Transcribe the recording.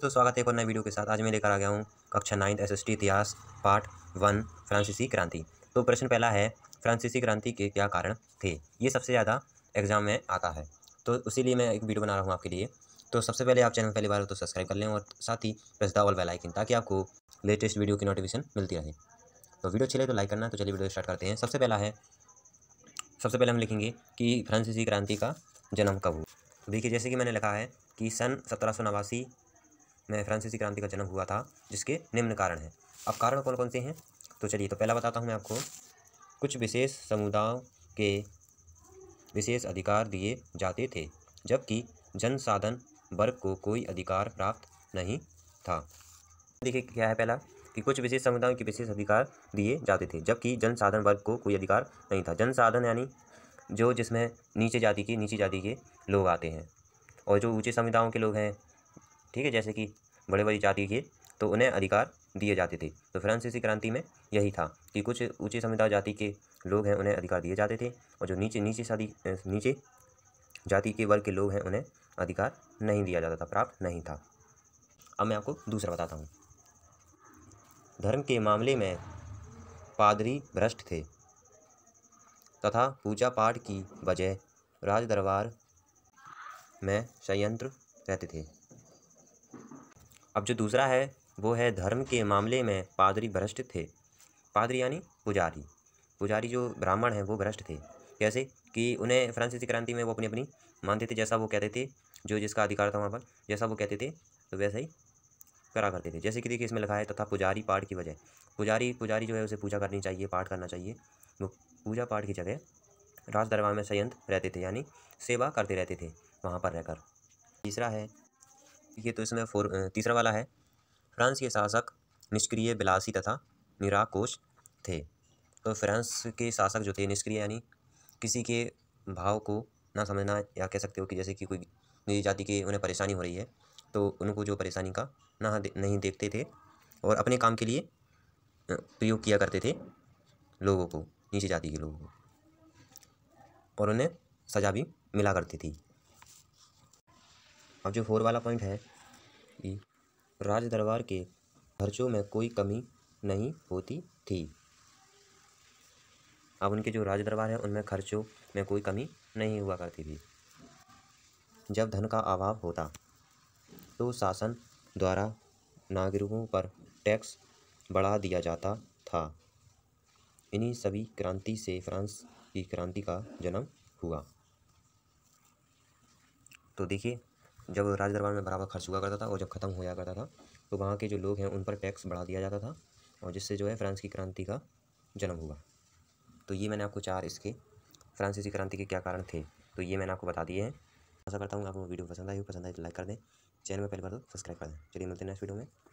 दोस्तों स्वागत है एक और नए वीडियो के साथ आज मैं लेकर आ गया हूँ कक्षा नाइन्थ एस इतिहास पार्ट वन फ्रांसीसी क्रांति तो प्रश्न पहला है फ्रांसीसी क्रांति के क्या कारण थे ये सबसे ज़्यादा एग्जाम में आता है तो उसी लिए मैं एक वीडियो बना रहा हूँ आपके लिए तो सबसे पहले आप चैनल पहली बार हो तो सब्सक्राइब कर लें और साथ ही press the all bell icon ताकि आपको लेटेस्ट वीडियो की नोटिफिकेशन मिलती रहे तो वीडियो अच्छी लगे तो लाइक करना तो चलिए वीडियो स्टार्ट करते हैं सबसे पहला है सबसे पहले हम लिखेंगे कि फ्रांसीसी क्रांति का जन्म कब हुआ देखिए जैसे कि मैंने लिखा है कि सन सत्रह सौ नवासी में फ्रांसीसी क्रांति का जन्म हुआ था जिसके निम्न कारण हैं अब कारण कौन कौन से हैं तो चलिए तो पहला बताता हूँ मैं आपको कुछ विशेष समुदायों के विशेष अधिकार दिए जाते थे जबकि जनसाधन वर्ग को कोई अधिकार प्राप्त नहीं था देखिए क्या है पहला कि कुछ विशेष समुदायों के विशेष अधिकार दिए जाते थे जबकि जनसाधन वर्ग को कोई अधिकार नहीं था जनसाधन यानी जो जिसमें नीचे जाति के नीचे जाति के लोग आते हैं और जो ऊँचे समुदायों के लोग हैं ठीक है जैसे कि बड़े बड़ी जाति के तो उन्हें अधिकार दिए जाते थे तो फ्रांसीसी क्रांति में यही था कि कुछ ऊँची समुदाय जाति के लोग हैं उन्हें अधिकार दिए जाते थे और जो नीचे नीचे शादी नीचे जाति के वर्ग के लोग हैं उन्हें अधिकार नहीं दिया जाता था प्राप्त नहीं था अब मैं आपको दूसरा बताता हूँ धर्म के मामले में पादरी भ्रष्ट थे तथा पूजा पाठ की वजह राजदरबार में संयंत्र रहते थे अब जो दूसरा है वो है धर्म के मामले में पादरी भ्रष्ट थे पादरी यानी पुजारी पुजारी जो ब्राह्मण हैं वो भ्रष्ट थे कैसे कि उन्हें फ्रांसीसी क्रांति में वो अपनी अपनी मानते थे जैसा वो कहते थे जो जिसका अधिकार था वहाँ पर जैसा वो कहते थे तो वैसा ही करा करते थे जैसे कि देखिए इसमें लिखा है तथा पुजारी पाठ की वजह पुजारी पुजारी जो है उसे पूजा करनी चाहिए पाठ करना चाहिए वो पूजा पाठ की जगह राजदरबार में संयंत्र रहते थे यानी सेवा करते रहते थे वहाँ पर रहकर तीसरा है ये तो इसमें फोर तीसरा वाला है फ्रांस के शासक निष्क्रिय बिलासी तथा निराकोश थे तो फ्रांस के शासक जो थे निष्क्रिय यानी किसी के भाव को ना समझना या कह सकते हो कि जैसे कि कोई निजी जाति के उन्हें परेशानी हो रही है तो उनको जो परेशानी का ना दे, नहीं देखते थे और अपने काम के लिए प्रयोग किया करते थे लोगों को निजी जाति के लोगों को और उन्हें सजा भी मिला करती थी अब जो फोर वाला पॉइंट है कि राज दरबार के खर्चों में कोई कमी नहीं होती थी अब उनके जो राज दरबार है उनमें खर्चों में कोई कमी नहीं हुआ करती थी जब धन का अभाव होता तो शासन द्वारा नागरिकों पर टैक्स बढ़ा दिया जाता था इन्हीं सभी क्रांति से फ्रांस की क्रांति का जन्म हुआ तो देखिए जब राज दरबार में बराबर खर्च हुआ करता था और जब ख़त्म हो करता था तो वहाँ के जो लोग हैं उन पर टैक्स बढ़ा दिया जाता था और जिससे जो है फ्रांस की क्रांति का जन्म हुआ तो ये मैंने आपको चार इसके फ्रांसीसी क्रांति के क्या कारण थे तो ये मैंने आपको बता दिए हैं ऐसा करता हूँ आपको वीडियो पसंद आई हो पसंद आई तो लाइक कर दें चैनल में पहली बार तो सब्सक्राइब कर दें चलिए मिलते हैं नेक्स्ट वीडियो में